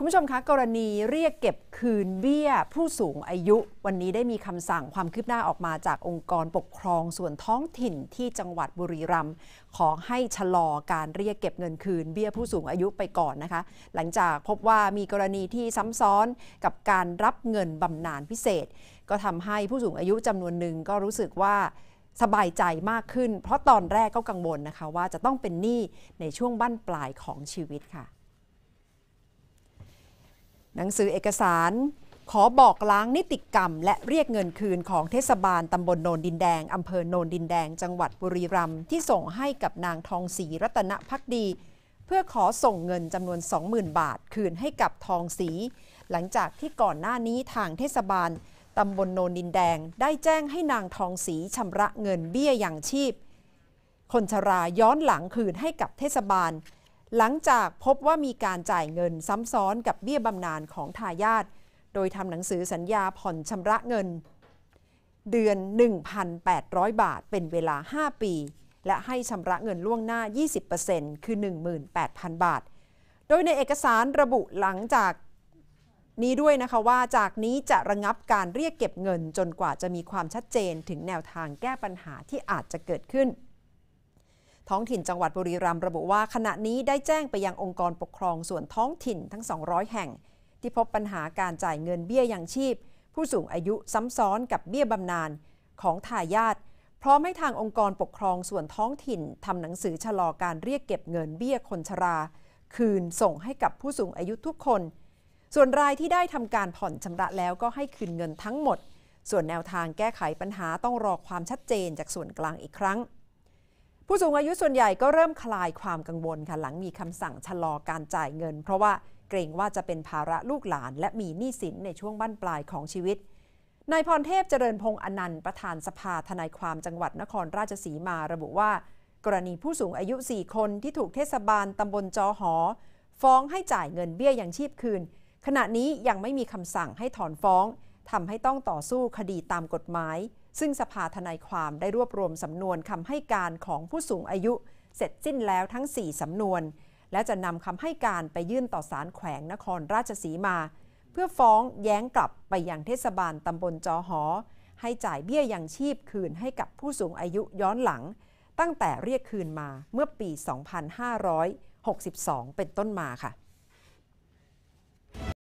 คุณผู้ชมคะ กรณีเรียกเก็บคืนเบี้ยผู้สูงอายุ วันนี้ได้มีคำสั่งความคืบหน้าออกมาจากองค์กรปกครองส่วนท้องถิ่นที่จังหวัดบุรีรัมย์ขอให้ชะลอการเรียกเก็บเงินคืนเบี้ยผู้สูงอายุไปก่อนนะคะ หลังจากพบว่ามีกรณีที่ซ้ำซ้อนกับการรับเงินบำนาญพิเศษ ก็ทำให้ผู้สูงอายุจำนวนหนึ่งก็รู้สึกว่าสบายใจมากขึ้น เพราะตอนแรกก็กังวลนะคะว่าจะต้องเป็นหนี้ในช่วงบั้นปลายของชีวิตค่ะหนังสือเอกสาร ขอบอกล้างนิติกรรม และเรียกเงินคืน ของเทศบาลตำบลโนนดินแดง อำเภอโนนดินแดง จังหวัดบุรีรัมย์ที่ส่งให้กับนางทองศรีรัตนพักดี เพื่อขอส่งเงินจำนวน20,000 บาทคืนให้กับทองศรีหลังจากที่ก่อนหน้านี้ทางเทศบาลตำบลโนนดินแดง ได้แจ้งให้นางทองศรีชำระเงินเบี้ยอย่างชีพ คนชราย้อนหลังคืนให้กับเทศบาลหลังจากพบว่ามีการจ่ายเงินซ้ำซ้อนกับเบี้ยบำนาญของทายาท โดยทำหนังสือสัญญาผ่อนชำระเงิน เดือน 1,800 บาท เป็นเวลา 5 ปี และให้ชำระเงินล่วงหน้า 20%คือ 18,000 บาท โดยในเอกสารระบุหลังจากนี้ด้วยนะคะว่าจากนี้จะระงับการเรียกเก็บเงิน จนกว่าจะมีความชัดเจนถึงแนวทางแก้ปัญหาที่อาจจะเกิดขึ้นท้องถิ่นจังหวัดบุรีรัมย์ระบุว่าขณะนี้ได้แจ้งไปยังองค์กรปกครองส่วนท้องถิ่นทั้ง 200 แห่ง ที่พบปัญหาการจ่ายเงินเบี้ยยังชีพผู้สูงอายุซ้ำซ้อนกับเบี้ยบำนาญของทายาท พร้อมให้ทางองค์กรปกครองส่วนท้องถิ่นทำหนังสือชะลอการเรียกเก็บเงินเบี้ยคนชรา คืนส่งให้กับผู้สูงอายุทุกคน ส่วนรายที่ได้ทำการผ่อนชำระแล้วก็ให้คืนเงินทั้งหมด ส่วนแนวทางแก้ไขปัญหาต้องรอความชัดเจนจากส่วนกลางอีกครั้งผู้สูงอายุส่วนใหญ่ก็เริ่มคลายความกังวลค่ะหลังมีคำสั่งชะลอการจ่ายเงิน เพราะว่าเกรงว่าจะเป็นภาระลูกหลาน และมีหนี้สินในช่วงบั้นปลายของชีวิต นายพรเทพเจริญพงศ์อนันต์ประธานสภาทนายความจังหวัดนครราชสีมาระบุว่า กรณีผู้สูงอายุ 4 คนที่ถูกเทศบาลตำบลจอหอ ฟ้องให้จ่ายเงินเบี้ยยังชีพคืน ขณะนี้ยังไม่มีคำสั่งให้ถอนฟ้องทำให้ต้องต่อสู้คดีตามกฎหมายซึ่งสภาทนายความได้รวบรวมสำนวนคำให้การของผู้สูงอายุ เสร็จสิ้นแล้วทั้ง 4 สำนวน และจะนำคำให้การไปยื่นต่อศาลแขวงนครราชสีมา เพื่อฟ้องแย้งกลับไปยังเทศบาลตำบลจอหอให้จ่ายเบี้ยยังชีพคืนให้กับผู้สูงอายุย้อนหลัง ตั้งแต่เรียกคืนมาเมื่อปี 2562 เป็นต้นมาค่ะ